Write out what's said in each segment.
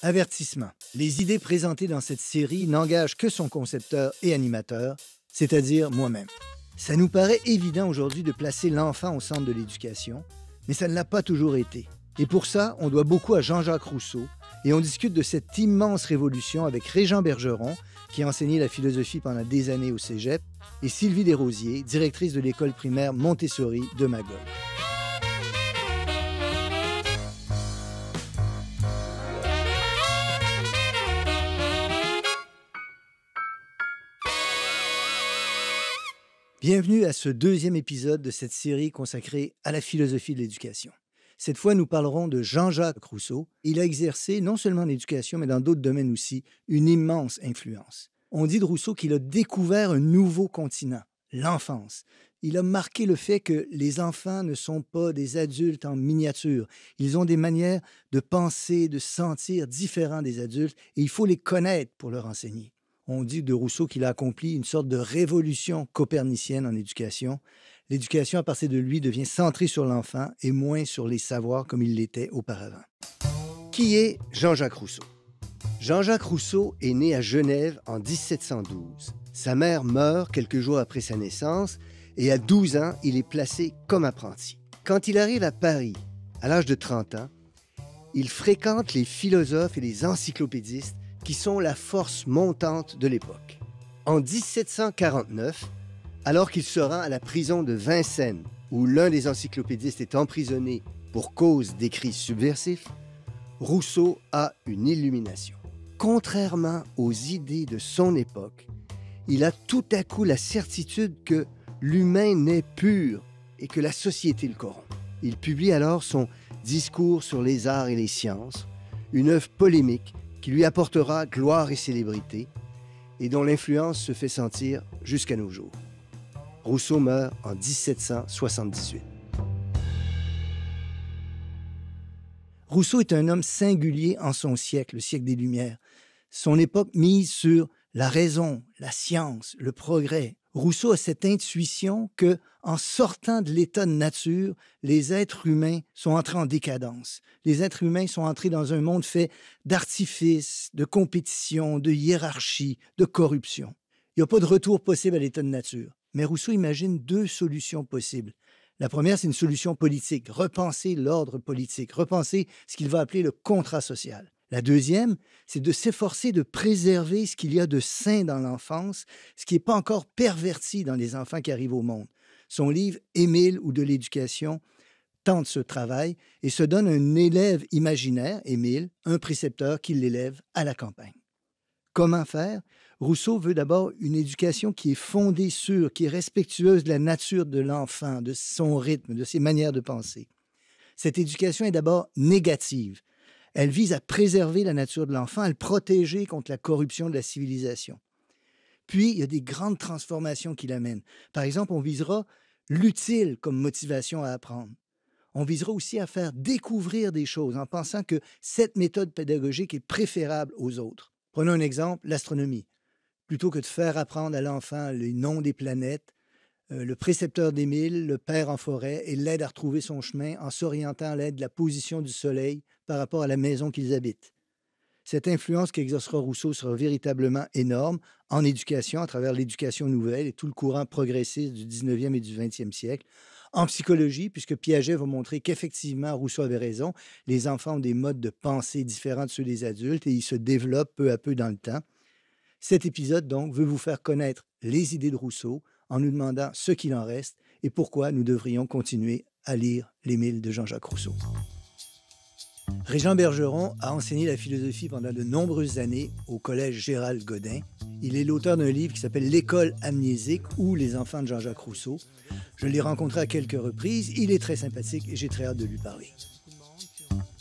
Avertissement. Les idées présentées dans cette série n'engagent que son concepteur et animateur, c'est-à-dire moi-même. Ça nous paraît évident aujourd'hui de placer l'enfant au centre de l'éducation, mais ça ne l'a pas toujours été. Et pour ça, on doit beaucoup à Jean-Jacques Rousseau, et on discute de cette immense révolution avec Régent Bergeron, qui a enseigné la philosophie pendant des années au Cégep, et Sylvie Desrosiers, directrice de l'école primaire Montessori de Magog. Bienvenue à ce deuxième épisode de cette série consacrée à la philosophie de l'éducation. Cette fois, nous parlerons de Jean-Jacques Rousseau. Il a exercé, non seulement en éducation, mais dans d'autres domaines aussi, une immense influence. On dit de Rousseau qu'il a découvert un nouveau continent, l'enfance. Il a marqué le fait que les enfants ne sont pas des adultes en miniature. Ils ont des manières de penser, de sentir différents des adultes, et il faut les connaître pour leur enseigner on dit de Rousseau qu'il a accompli une sorte de révolution copernicienne en éducation. L'éducation à partir de lui devient centrée sur l'enfant et moins sur les savoirs comme il l'était auparavant. Qui est Jean-Jacques Rousseau? Jean-Jacques Rousseau est né à Genève en 1712. Sa mère meurt quelques jours après sa naissance et à 12 ans, il est placé comme apprenti. Quand il arrive à Paris, à l'âge de 30 ans, il fréquente les philosophes et les encyclopédistes qui sont la force montante de l'époque. En 1749, alors qu'il se rend à la prison de Vincennes, où l'un des encyclopédistes est emprisonné pour cause d'écrits subversifs, Rousseau a une illumination. Contrairement aux idées de son époque, il a tout à coup la certitude que l'humain n'est pur et que la société le corrompt. Il publie alors son Discours sur les arts et les sciences, une œuvre polémique qui lui apportera gloire et célébrité, et dont l'influence se fait sentir jusqu'à nos jours. Rousseau meurt en 1778. Rousseau est un homme singulier en son siècle, le siècle des Lumières. Son époque mise sur la raison, la science, le progrès. Rousseau a cette intuition que, en sortant de l'état de nature, les êtres humains sont entrés en décadence. Les êtres humains sont entrés dans un monde fait d'artifices, de compétition, de hiérarchie, de corruption. Il n'y a pas de retour possible à l'état de nature. Mais Rousseau imagine deux solutions possibles. La première, c'est une solution politique, repenser l'ordre politique, repenser ce qu'il va appeler le contrat social. La deuxième, c'est de s'efforcer de préserver ce qu'il y a de sain dans l'enfance, ce qui n'est pas encore perverti dans les enfants qui arrivent au monde. Son livre Émile ou de l'éducation tente ce travail et se donne un élève imaginaire, Émile, un précepteur qui l'élève à la campagne. Comment faire Rousseau veut d'abord une éducation qui est fondée sur, qui est respectueuse de la nature de l'enfant, de son rythme, de ses manières de penser. Cette éducation est d'abord négative. Elle vise à préserver la nature de l'enfant, à le protéger contre la corruption de la civilisation. Puis, il y a des grandes transformations qui l'amènent. Par exemple, on visera l'utile comme motivation à apprendre. On visera aussi à faire découvrir des choses en pensant que cette méthode pédagogique est préférable aux autres. Prenons un exemple, l'astronomie. Plutôt que de faire apprendre à l'enfant les noms des planètes, euh, le précepteur d'Émile le père en forêt et l'aide à retrouver son chemin en s'orientant à l'aide de la position du soleil par rapport à la maison qu'ils habitent. Cette influence qu'exercera Rousseau sera véritablement énorme en éducation à travers l'éducation nouvelle et tout le courant progressiste du 19e et du 20e siècle, en psychologie, puisque Piaget va montrer qu'effectivement, Rousseau avait raison, les enfants ont des modes de pensée différents de ceux des adultes et ils se développent peu à peu dans le temps. Cet épisode, donc, veut vous faire connaître les idées de Rousseau en nous demandant ce qu'il en reste et pourquoi nous devrions continuer à lire les milles de Jean-Jacques Rousseau. Régent Bergeron a enseigné la philosophie pendant de nombreuses années au collège Gérald Godin. Il est l'auteur d'un livre qui s'appelle L'école amnésique ou Les enfants de Jean-Jacques Rousseau. Je l'ai rencontré à quelques reprises, il est très sympathique et j'ai très hâte de lui parler.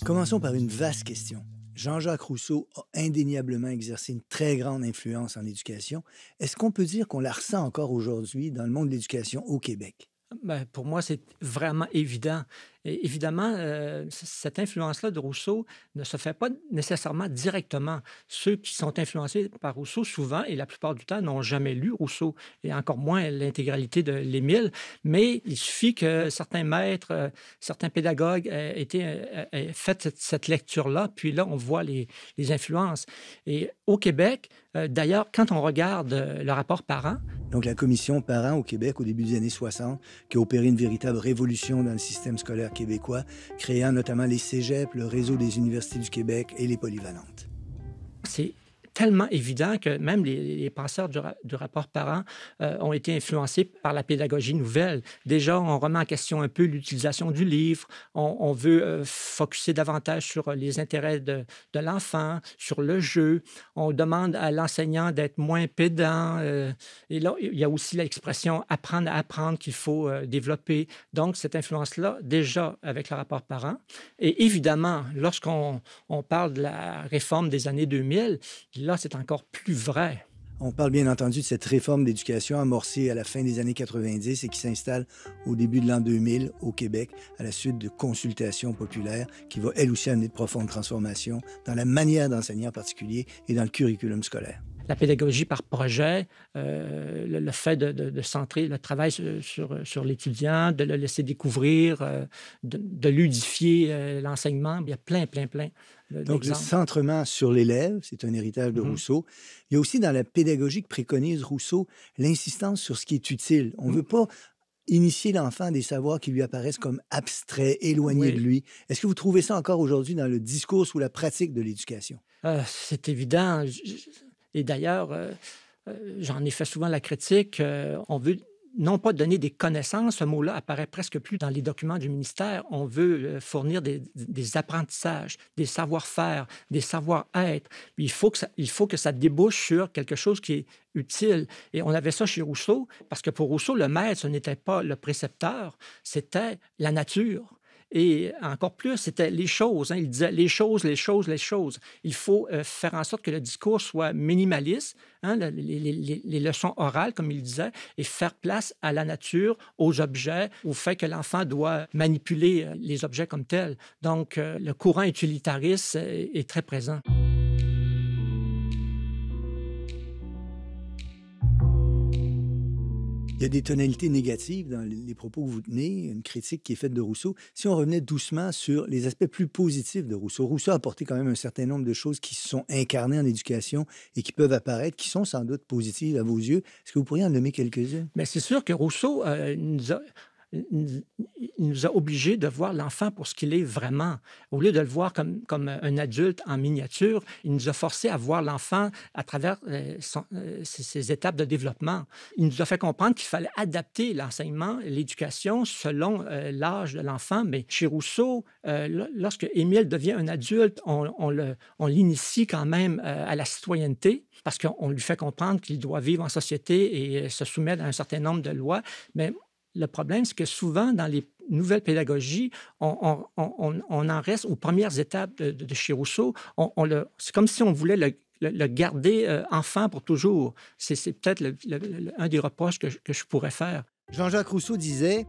Commençons par une vaste question. Jean-Jacques Rousseau a indéniablement exercé une très grande influence en éducation. Est-ce qu'on peut dire qu'on la ressent encore aujourd'hui dans le monde de l'éducation au Québec? Ben, pour moi, c'est vraiment évident évidemment, euh, cette influence-là de Rousseau ne se fait pas nécessairement directement. Ceux qui sont influencés par Rousseau, souvent et la plupart du temps, n'ont jamais lu Rousseau, et encore moins l'intégralité de l'Émile. Mais il suffit que certains maîtres, euh, certains pédagogues aient, euh, fait cette, lecture-là, puis là, on voit les, influences. Et au Québec, d'ailleurs, quand on regarde le rapport parent... Donc la commission parent au Québec au début des années 60, qui a opéré une véritable révolution dans le système scolaire québécois, créant notamment les cégeps, le réseau des universités du Québec et les polyvalentes. C'est tellement évident que même les, penseurs du, rapport parent euh, ont été influencés par la pédagogie nouvelle. Déjà, on remet en question un peu l'utilisation du livre, on, veut euh, focuser davantage sur euh, les intérêts de, l'enfant, sur le jeu, on demande à l'enseignant d'être moins pédant. et là, il y a aussi l'expression apprendre à apprendre qu'il faut développer. Donc, cette influence-là, déjà avec le rapport parent. Et évidemment, lorsqu'on on parle de la réforme des années 2000, là, c'est encore plus vrai. On parle bien entendu de cette réforme d'éducation amorcée à la fin des années 90 et qui s'installe au début de l'an 2000 au Québec à la suite de consultations populaires qui va elle aussi amener de profondes transformations dans la manière d'enseigner en particulier et dans le curriculum scolaire la pédagogie par projet, euh, le, fait de, centrer le travail sur, l'étudiant, de le laisser découvrir, euh, de, ludifier euh, l'enseignement. Il y a plein, plein, plein. Donc, le centrement sur l'élève, c'est un héritage de mhm. Rousseau. Il y a aussi dans la pédagogie que préconise Rousseau l'insistance sur ce qui est utile. On ne mhm. veut pas initier l'enfant à des savoirs qui lui apparaissent comme abstraits, éloignés de lui. Est-ce que vous trouvez ça encore aujourd'hui dans le discours ou la pratique de l'éducation? Ah, c'est évident. Et d'ailleurs, euh, euh, j'en ai fait souvent la critique, euh, on veut non pas donner des connaissances, ce mot-là apparaît presque plus dans les documents du ministère, on veut fournir des, apprentissages, des savoir-faire, des savoir-être. Il faut, que il faut que ça débouche sur quelque chose qui est utile. Et on avait ça chez Rousseau, parce que pour Rousseau, le maître, ce n'était pas le précepteur, c'était la nature. Et encore plus, c'était les choses. Hein. Il disait les choses, les choses, les choses. Il faut euh, faire en sorte que le discours soit minimaliste, hein, les, leçons orales, comme il disait, et faire place à la nature, aux objets, au fait que l'enfant doit manipuler euh, les objets comme tels. Donc, euh, le courant utilitariste est très présent. Il y a des tonalités négatives dans les propos que vous tenez, une critique qui est faite de Rousseau. Si on revenait doucement sur les aspects plus positifs de Rousseau, Rousseau a apporté quand même un certain nombre de choses qui sont incarnées en éducation et qui peuvent apparaître, qui sont sans doute positives à vos yeux. Est-ce que vous pourriez en nommer quelques-unes? Mais c'est sûr que Rousseau euh, nous a, il nous a obligés de voir l'enfant pour ce qu'il est vraiment. Au lieu de le voir comme, comme un adulte en miniature, il nous a forcés à voir l'enfant à travers euh, euh, ses, étapes de développement. Il nous a fait comprendre qu'il fallait adapter l'enseignement, l'éducation selon euh, l'âge de l'enfant. Mais chez Rousseau, lorsque Émile devient un adulte, on, on l'initie quand même à la citoyenneté parce qu'on lui fait comprendre qu'il doit vivre en société et se soumettre à un certain nombre de lois. Mais le problème, c'est que souvent, dans les nouvelles pédagogies, on, en reste aux premières étapes de, de chez Rousseau. c'est comme si on voulait le, garder euh, enfant pour toujours. C'est, peut-être un des reproches que, que je pourrais faire. Jean-Jacques Rousseau disait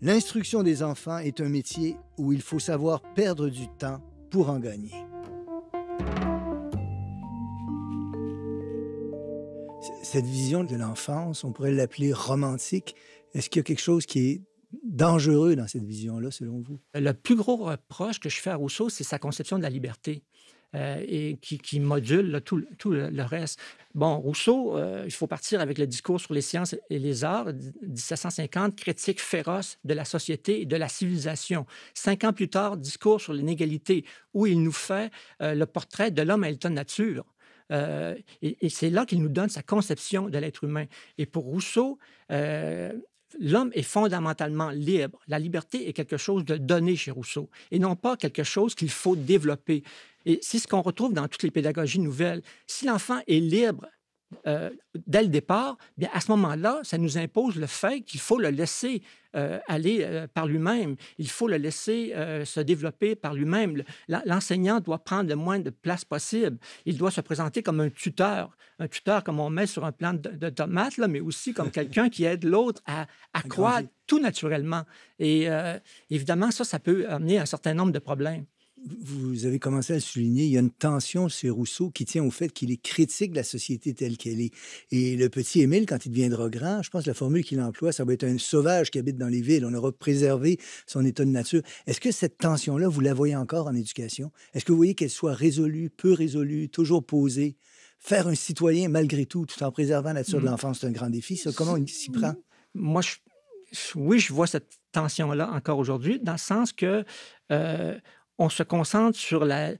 L'instruction des enfants est un métier où il faut savoir perdre du temps pour en gagner. Cette vision de l'enfance, on pourrait l'appeler romantique, est-ce qu'il y a quelque chose qui est dangereux dans cette vision-là, selon vous? Le plus gros reproche que je fais à Rousseau, c'est sa conception de la liberté. Euh, et qui, module tout, tout, le reste. Bon, Rousseau, euh, il faut partir avec le discours sur les sciences et les arts, 1750, critique féroce de la société et de la civilisation. Cinq ans plus tard, discours sur l'inégalité, où il nous fait euh, le portrait de l'homme à l'état de nature. et, c'est là qu'il nous donne sa conception de l'être humain. Et pour Rousseau, l'homme est fondamentalement libre. La liberté est quelque chose de donné chez Rousseau et non pas quelque chose qu'il faut développer. Et c'est ce qu'on retrouve dans toutes les pédagogies nouvelles. Si l'enfant est libre, euh, dès le départ, bien, à ce moment-là, ça nous impose le fait qu'il faut le laisser euh, aller euh, par lui-même. Il faut le laisser se développer par lui-même. L'enseignant doit prendre le moins de place possible. Il doit se présenter comme un tuteur, un tuteur comme on met sur un plan de, de mais aussi comme quelqu'un qui aide l'autre à, à croître tout naturellement. Et évidemment, ça, ça peut amener un certain nombre de problèmes vous avez commencé à le souligner, il y a une tension chez Rousseau qui tient au fait qu'il est critique de la société telle qu'elle est. Et le petit Émile, quand il deviendra grand, je pense que la formule qu'il emploie, ça va être un sauvage qui habite dans les villes. On aura préservé son état de nature. Est-ce que cette tension-là, vous la voyez encore en éducation? Est-ce que vous voyez qu'elle soit résolue, peu résolue, toujours posée? Faire un citoyen malgré tout, tout en préservant la nature de mm. l'enfance, c'est un grand défi. comment on s'y prend? Moi, je... oui, je vois cette tension-là encore aujourd'hui, dans le sens que... Euh, on se concentre sur la,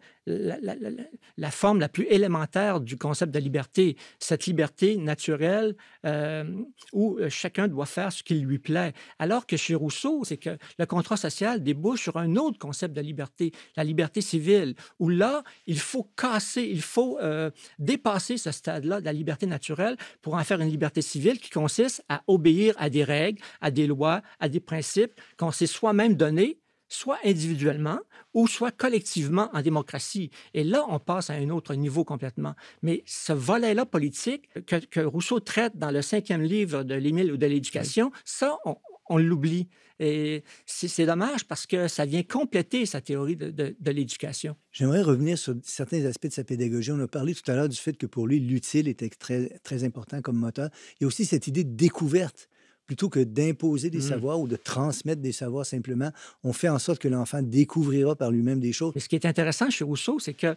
forme la plus élémentaire du concept de liberté, cette liberté naturelle euh, où euh, chacun doit faire ce qui lui plaît. Alors que chez Rousseau, c'est que le contrat social débouche sur un autre concept de liberté, la liberté civile, où là, il faut casser, il faut euh, dépasser ce stade-là de la liberté naturelle pour en faire une liberté civile qui consiste à obéir à des règles, à des lois, à des principes qu'on s'est soi-même donnés soit individuellement ou soit collectivement en démocratie. Et là, on passe à un autre niveau complètement. Mais ce volet-là politique que, Rousseau traite dans le cinquième livre de l'Émile ou de l'Éducation, ça, on, l'oublie. Et c'est dommage parce que ça vient compléter sa théorie de, l'éducation. J'aimerais revenir sur certains aspects de sa pédagogie. On a parlé tout à l'heure du fait que pour lui, l'utile était très, très important comme moteur. Il y a aussi cette idée de découverte plutôt que d'imposer des mmh. savoirs ou de transmettre des savoirs simplement, on fait en sorte que l'enfant découvrira par lui-même des choses. ce qui est intéressant chez Rousseau, c'est que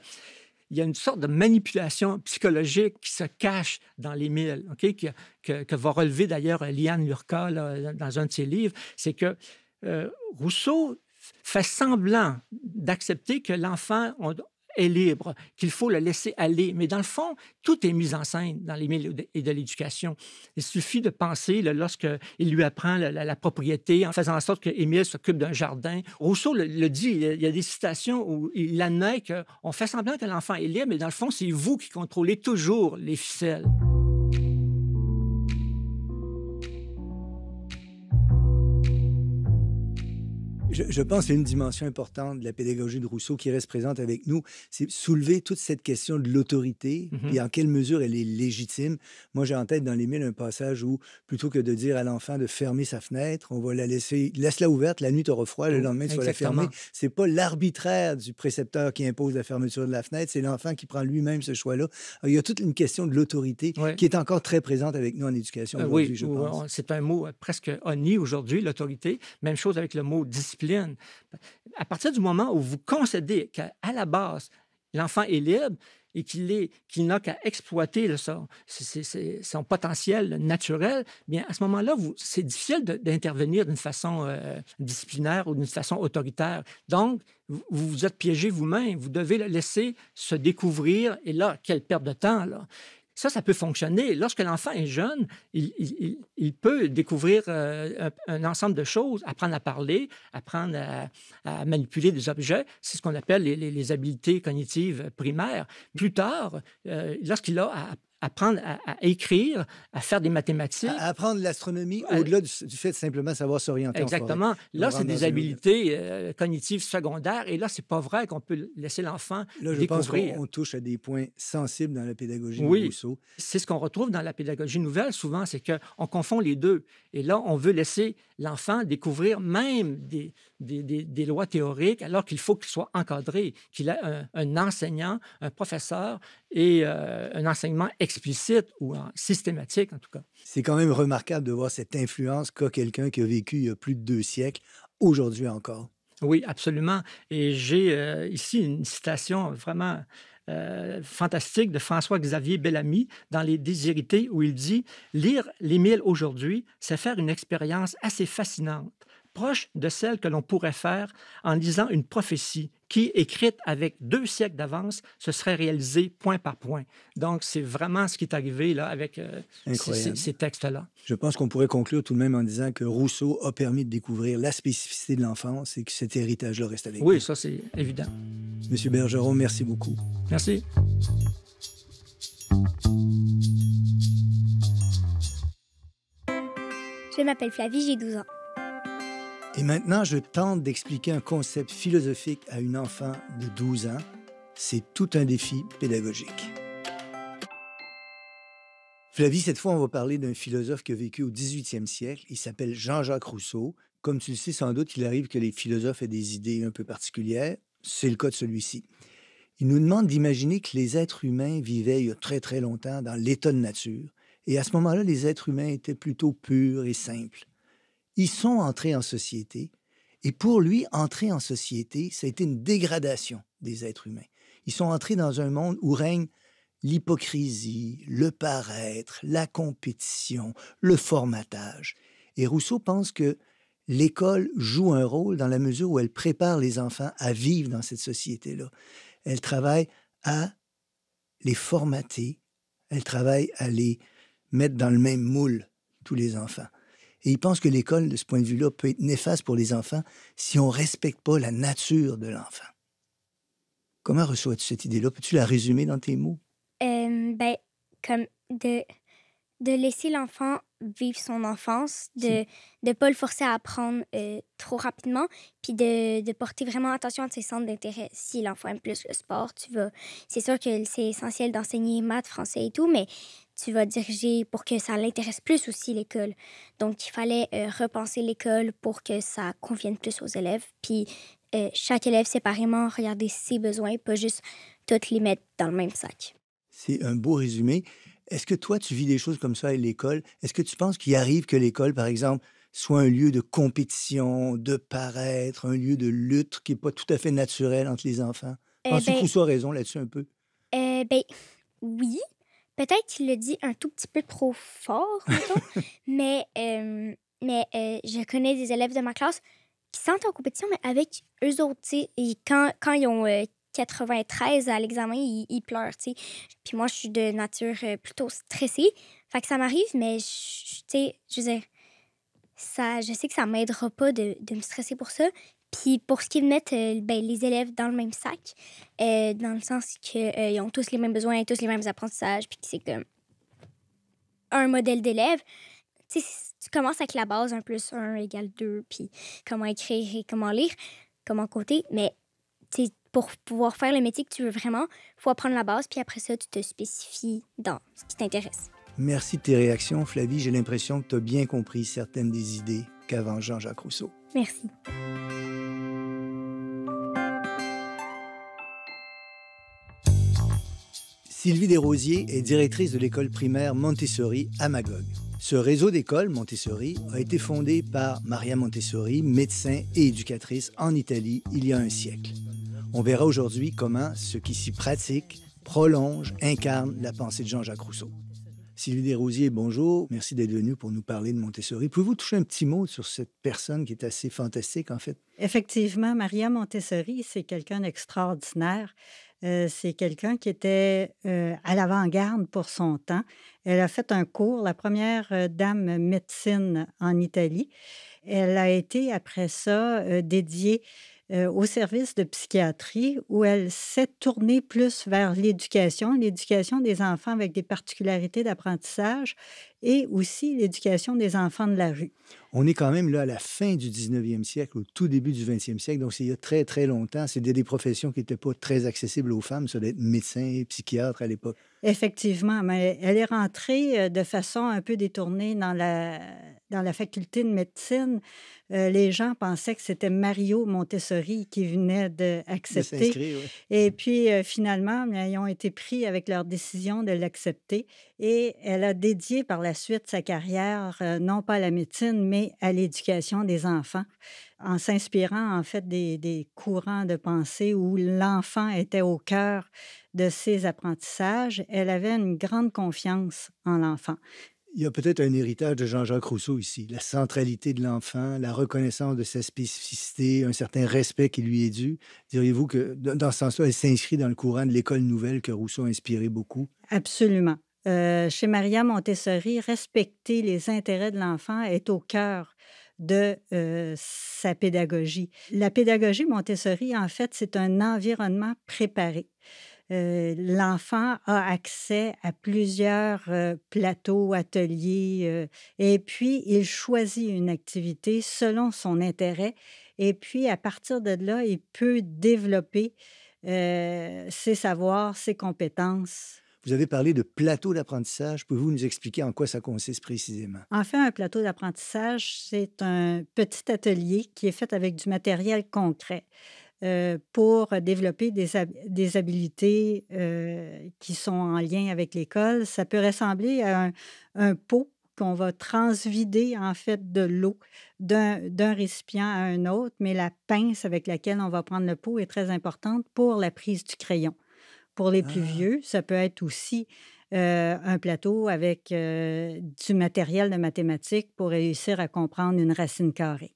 il y a une sorte de manipulation psychologique qui se cache dans les mille, que, que, va relever d'ailleurs Liane Lurka dans un de ses livres. C'est que euh, Rousseau fait semblant d'accepter que l'enfant, est libre, qu'il faut le laisser aller. Mais dans le fond, tout est mis en scène dans les milieux et de l'éducation. Il suffit de penser, il lui apprend la, propriété, en faisant en sorte qu'Émile s'occupe d'un jardin. Rousseau le, le, dit, il y a des citations où il admet qu'on fait semblant que l'enfant est libre, mais dans le fond, c'est vous qui contrôlez toujours les ficelles. Je, pense qu'une une dimension importante de la pédagogie de Rousseau qui reste présente avec nous, c'est soulever toute cette question de l'autorité mhm. et en quelle mesure elle est légitime. Moi, j'ai en tête dans les mille un passage où, plutôt que de dire à l'enfant de fermer sa fenêtre, on va la laisser, laisse-la ouverte, la nuit aura froid, le lendemain tu vas la fermer. C'est pas l'arbitraire du précepteur qui impose la fermeture de la fenêtre, c'est l'enfant qui prend lui-même ce choix-là. Il y a toute une question de l'autorité qui est encore très présente avec nous en éducation euh, aujourd'hui, C'est un mot euh, presque honni aujourd'hui, l'autorité. Même chose avec le mot discipline à partir du moment où vous concédez qu'à la base, l'enfant est libre et qu'il qu'il n'a qu'à exploiter son potentiel naturel, bien à ce moment-là, c'est difficile d'intervenir d'une façon euh, disciplinaire ou d'une façon autoritaire. Donc, vous vous êtes piégé vous-même. Vous devez le laisser se découvrir. Et là, quelle perte de temps là. Ça, ça peut fonctionner. Lorsque l'enfant est jeune, il, peut découvrir euh, un, ensemble de choses, apprendre à parler, apprendre à, manipuler des objets. C'est ce qu'on appelle les, les, habiletés cognitives primaires. Plus tard, euh, lorsqu'il a apprendre à, écrire, à faire des mathématiques. apprendre l'astronomie au-delà du, fait de simplement savoir s'orienter. Exactement. là, c'est des habiletés euh, cognitives secondaires. Et là, c'est pas vrai qu'on peut laisser l'enfant découvrir. je pense qu'on touche à des points sensibles dans la pédagogie oui, de Rousseau. C'est ce qu'on retrouve dans la pédagogie nouvelle souvent, c'est qu'on confond les deux. Et là, on veut laisser l'enfant découvrir même des, des, lois théoriques alors qu'il faut qu'il soit encadré, qu'il ait un, enseignant, un professeur et euh, un enseignement explicite ou systématique en tout cas. C'est quand même remarquable de voir cette influence qu'a quelqu'un qui a vécu il y a plus de deux siècles, aujourd'hui encore. Oui, absolument. Et j'ai euh, ici une citation vraiment euh, fantastique de François-Xavier Bellamy dans Les Désirités, où il dit Lire les mille aujourd'hui, c'est faire une expérience assez fascinante proche de celle que l'on pourrait faire en lisant une prophétie qui, écrite avec deux siècles d'avance, se serait réalisée point par point. Donc, c'est vraiment ce qui est arrivé là avec euh, ces, textes-là. Je pense qu'on pourrait conclure tout de même en disant que Rousseau a permis de découvrir la spécificité de l'enfance et que cet héritage-là reste avec oui, nous. Oui, ça, c'est évident. Monsieur Bergeron, merci beaucoup. Merci. Je m'appelle Flavie, j'ai 12 ans. Et maintenant, je tente d'expliquer un concept philosophique à une enfant de 12 ans. C'est tout un défi pédagogique. Flavie, cette fois, on va parler d'un philosophe qui a vécu au 18e siècle. Il s'appelle Jean-Jacques Rousseau. Comme tu le sais sans doute, il arrive que les philosophes aient des idées un peu particulières. C'est le cas de celui-ci. Il nous demande d'imaginer que les êtres humains vivaient il y a très très longtemps dans l'état de nature. Et à ce moment-là, les êtres humains étaient plutôt purs et simples. Ils sont entrés en société. Et pour lui, entrer en société, ça a été une dégradation des êtres humains. Ils sont entrés dans un monde où règne l'hypocrisie, le paraître, la compétition, le formatage. Et Rousseau pense que l'école joue un rôle dans la mesure où elle prépare les enfants à vivre dans cette société-là. Elle travaille à les formater, elle travaille à les mettre dans le même moule, tous les enfants. Et ils pensent que l'école, de ce point de vue-là, peut être néfaste pour les enfants si on ne respecte pas la nature de l'enfant. Comment reçois-tu cette idée-là? Peux-tu la résumer dans tes mots? ben, comme de, laisser l'enfant vivre son enfance, de ne pas le forcer à apprendre euh, trop rapidement, puis de, porter vraiment attention à ses centres d'intérêt. Si l'enfant aime plus le sport, tu vas... C'est sûr que c'est essentiel d'enseigner maths, français et tout, mais tu vas diriger pour que ça l'intéresse plus aussi l'école. Donc, il fallait euh, repenser l'école pour que ça convienne plus aux élèves. Puis, euh, chaque élève séparément, regarder ses besoins, pas juste toutes les mettre dans le même sac. C'est un beau résumé. Est-ce que toi, tu vis des choses comme ça à l'école? Est-ce que tu penses qu'il arrive que l'école, par exemple, soit un lieu de compétition, de paraître, un lieu de lutte qui n'est pas tout à fait naturel entre les enfants? Euh, Penses-tu ben... soit raison là-dessus un peu? Euh, ben, oui, peut-être qu'il le dit un tout petit peu trop fort, mais, euh, mais euh, je connais des élèves de ma classe qui sont en compétition, mais avec eux autres, Et quand, quand ils ont 93 euh, à l'examen, ils, pleurent, Puis moi, je suis de nature plutôt stressée. Fait que ça m'arrive, mais, je veux ça, je sais que ça m'aidera pas de, de, me stresser pour ça. Puis pour ce qui est de mettre euh, ben, les élèves dans le même sac, euh, dans le sens qu'ils euh, ont tous les mêmes besoins, tous les mêmes apprentissages, puis que c'est comme un modèle d'élève, tu commences avec la base, un plus un égale deux, puis comment écrire et comment lire, comment compter, mais pour pouvoir faire le métier que tu veux vraiment, il faut apprendre la base, puis après ça, tu te spécifies dans ce qui t'intéresse. Merci de tes réactions, Flavie. J'ai l'impression que tu as bien compris certaines des idées qu'avant Jean-Jacques Rousseau. Merci. Sylvie Desrosiers est directrice de l'école primaire Montessori à Magog. Ce réseau d'écoles Montessori a été fondé par Maria Montessori, médecin et éducatrice en Italie il y a un siècle. On verra aujourd'hui comment ce qui s'y pratique prolonge, incarne la pensée de Jean-Jacques Rousseau. Sylvie Desrosiers, bonjour. Merci d'être venue pour nous parler de Montessori. Pouvez-vous toucher un petit mot sur cette personne qui est assez fantastique, en fait? Effectivement, Maria Montessori, c'est quelqu'un d'extraordinaire. Euh, c'est quelqu'un qui était euh, à l'avant-garde pour son temps. Elle a fait un cours, la première euh, dame médecine en Italie. Elle a été, après ça, dédiée euh, au service de psychiatrie où elle s'est tournée plus vers l'éducation, l'éducation des enfants avec des particularités d'apprentissage et aussi l'éducation des enfants de la rue. On est quand même là à la fin du 19e siècle, au tout début du 20e siècle, donc c'est il y a très, très longtemps. C'était des professions qui n'étaient pas très accessibles aux femmes, ça d'être médecin psychiatre à l'époque. Effectivement, mais elle est rentrée euh, de façon un peu détournée dans la, dans la faculté de médecine. Euh, les gens pensaient que c'était Mario Montessori qui venait d'accepter. Et puis euh, finalement, ils ont été pris avec leur décision de l'accepter. Et elle a dédié par la suite sa carrière, euh, non pas à la médecine, mais à l'éducation des enfants, en s'inspirant en fait des, des, courants de pensée où l'enfant était au cœur de ses apprentissages. Elle avait une grande confiance en l'enfant. Il y a peut-être un héritage de Jean-Jacques Rousseau ici, la centralité de l'enfant, la reconnaissance de sa spécificité, un certain respect qui lui est dû. Diriez-vous que dans ce sens-là, elle s'inscrit dans le courant de l'école nouvelle que Rousseau a inspiré beaucoup? Absolument. Euh, chez Maria Montessori, respecter les intérêts de l'enfant est au cœur de euh, sa pédagogie. La pédagogie Montessori, en fait, c'est un environnement préparé. Euh, l'enfant a accès à plusieurs plateaux, ateliers, et puis il choisit une activité selon son intérêt, et puis à partir de là, il peut développer ses savoirs, ses compétences. Vous avez parlé de plateau d'apprentissage. Pouvez-vous nous expliquer en quoi ça consiste précisément? En fait, un plateau d'apprentissage, c'est un petit atelier qui est fait avec du matériel concret. Euh, pour développer des, des habiletés euh, qui sont en lien avec l'école. Ça peut ressembler à un, pot qu'on va transvider en fait de l'eau d'un récipient à un autre, mais la pince avec laquelle on va prendre le pot est très importante pour la prise du crayon. Pour les plus ah. vieux, ça peut être aussi un plateau avec du matériel de mathématiques pour réussir à comprendre une racine carrée.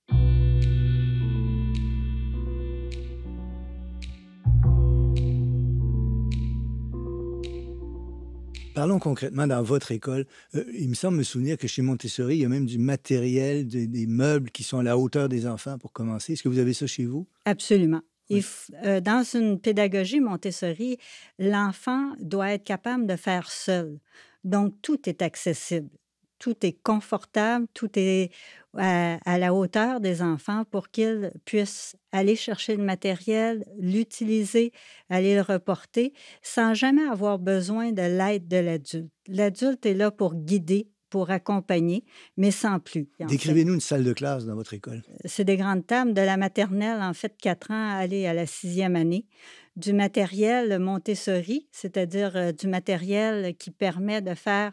Parlons concrètement dans votre école. il me semble me souvenir que chez Montessori, il y a même du matériel, des meubles qui sont à la hauteur des enfants pour commencer. Est-ce que vous avez ça chez vous? Absolument. Euh, dans une pédagogie Montessori, l'enfant doit être capable de faire seul. Donc, tout est accessible, tout est confortable, tout est à, euh, à la hauteur des enfants pour qu'ils puissent aller chercher le matériel, l'utiliser, aller le reporter, sans jamais avoir besoin de l'aide de l'adulte. L'adulte est là pour guider, pour accompagner, mais sans plus. Décrivez-nous une salle de classe dans votre école. C'est des grandes tables, de la maternelle, en fait, 4 ans, aller à la sixième année du matériel Montessori, c'est-à-dire euh, du matériel qui permet de faire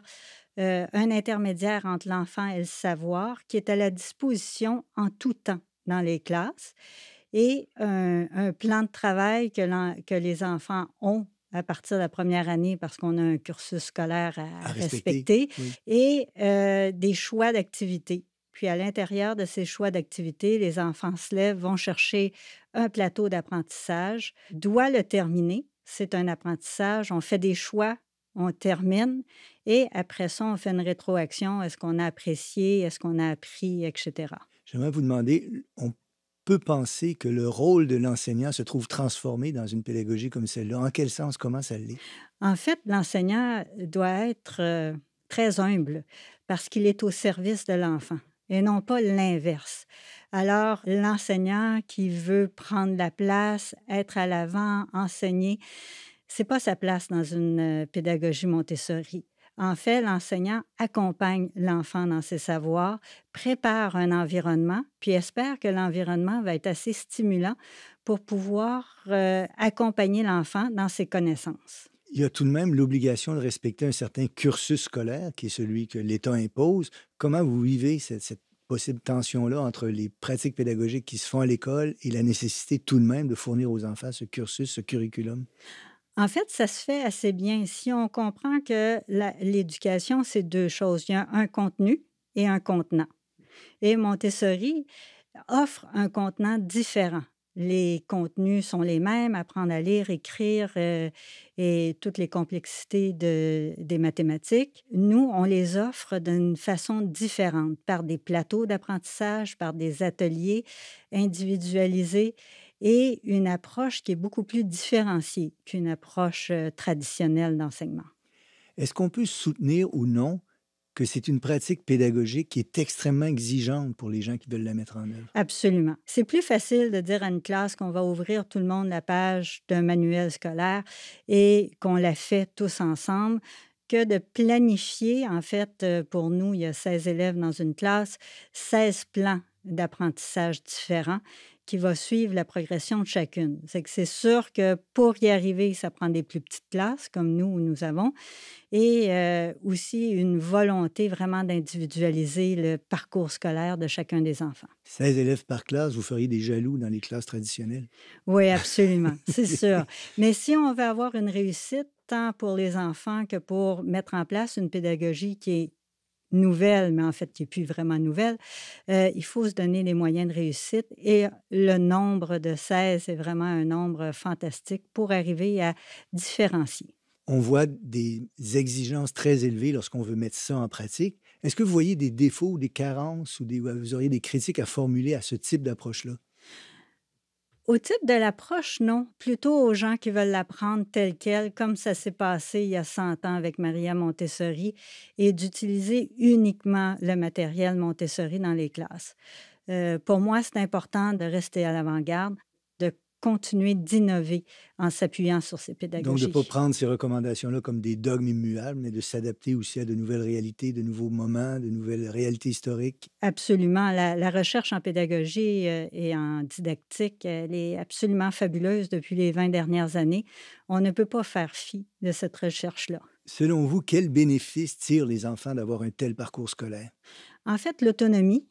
euh, un intermédiaire entre l'enfant et le savoir, qui est à la disposition en tout temps dans les classes, et un, plan de travail que, que les enfants ont à partir de la première année parce qu'on a un cursus scolaire à, respecter, et euh, des choix d'activités. Puis à l'intérieur de ces choix d'activités, les enfants se lèvent, vont chercher un plateau d'apprentissage, doit le terminer. C'est un apprentissage, on fait des choix, on termine, et après ça, on fait une rétroaction. Est-ce qu'on a apprécié, est-ce qu'on a appris, etc. J'aimerais vous demander, on peut penser que le rôle de l'enseignant se trouve transformé dans une pédagogie comme celle-là? En quel sens? Comment ça l'est? En fait, l'enseignant doit être euh, très humble parce qu'il est au service de l'enfant et non pas l'inverse. Alors, l'enseignant qui veut prendre la place, être à l'avant, enseigner, c'est pas sa place dans une euh, pédagogie Montessori. En fait, l'enseignant accompagne l'enfant dans ses savoirs, prépare un environnement, puis espère que l'environnement va être assez stimulant pour pouvoir euh, accompagner l'enfant dans ses connaissances il y a tout de même l'obligation de respecter un certain cursus scolaire qui est celui que l'État impose. Comment vous vivez cette possible tension-là entre les pratiques pédagogiques qui se font à l'école et la nécessité tout de même de fournir aux enfants ce cursus, ce curriculum? En fait, ça se fait assez bien. Si on comprend que l'éducation, c'est deux choses. Il y a un contenu et un contenant. Et Montessori offre un contenant différent. Les contenus sont les mêmes, apprendre à lire, écrire euh, et toutes les complexités des mathématiques. Nous, on les offre d'une façon différente, par des plateaux d'apprentissage, par des ateliers individualisés et une approche qui est beaucoup plus différenciée qu'une approche euh, traditionnelle d'enseignement. Est-ce qu'on peut soutenir ou non que c'est une pratique pédagogique qui est extrêmement exigeante pour les gens qui veulent la mettre en œuvre. Absolument. C'est plus facile de dire à une classe qu'on va ouvrir tout le monde la page d'un manuel scolaire et qu'on la fait tous ensemble que de planifier, en fait, euh, pour nous, il y a 16 élèves dans une classe, 16 plans d'apprentissage différents qui va suivre la progression de chacune. C'est que c'est sûr que pour y arriver, ça prend des plus petites classes, comme nous, nous avons, et euh, aussi une volonté vraiment d'individualiser le parcours scolaire de chacun des enfants. 16 élèves par classe, vous feriez des jaloux dans les classes traditionnelles? Oui, absolument, c'est sûr. Mais si on veut avoir une réussite, tant pour les enfants que pour mettre en place une pédagogie qui est, nouvelle, mais en fait qui n'est plus vraiment nouvelle, euh, il faut se donner les moyens de réussite et le nombre de 16 c'est vraiment un nombre fantastique pour arriver à différencier. On voit des exigences très élevées lorsqu'on veut mettre ça en pratique. Est-ce que vous voyez des défauts ou des carences ou des, vous auriez des critiques à formuler à ce type d'approche-là? Au type de l'approche, non. Plutôt aux gens qui veulent l'apprendre tel quel, comme ça s'est passé il y a 100 ans avec Maria Montessori, et d'utiliser uniquement le matériel Montessori dans les classes. Euh, pour moi, c'est important de rester à l'avant-garde, continuer d'innover en s'appuyant sur ces pédagogies. Donc, de ne pas prendre ces recommandations-là comme des dogmes immuables, mais de s'adapter aussi à de nouvelles réalités, de nouveaux moments, de nouvelles réalités historiques. Absolument. La, recherche en pédagogie euh, et en didactique, elle est absolument fabuleuse depuis les 20 dernières années. On ne peut pas faire fi de cette recherche-là. Selon vous, quels bénéfices tirent les enfants d'avoir un tel parcours scolaire? En fait, l'autonomie.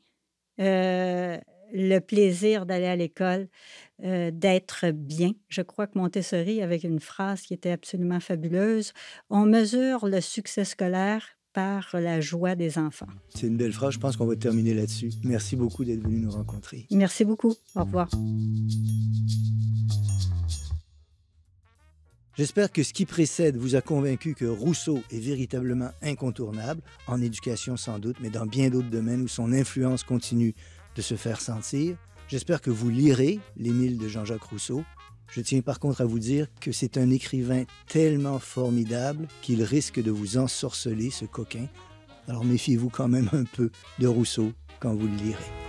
Euh, le plaisir d'aller à l'école, euh, d'être bien. Je crois que Montessori avec une phrase qui était absolument fabuleuse. On mesure le succès scolaire par la joie des enfants. C'est une belle phrase, je pense qu'on va terminer là-dessus. Merci beaucoup d'être venu nous rencontrer. Merci beaucoup, au revoir. J'espère que ce qui précède vous a convaincu que Rousseau est véritablement incontournable, en éducation sans doute, mais dans bien d'autres domaines où son influence continue de se faire sentir. J'espère que vous lirez L'Émile de Jean-Jacques Rousseau. Je tiens par contre à vous dire que c'est un écrivain tellement formidable qu'il risque de vous ensorceler, ce coquin. Alors méfiez-vous quand même un peu de Rousseau quand vous le lirez.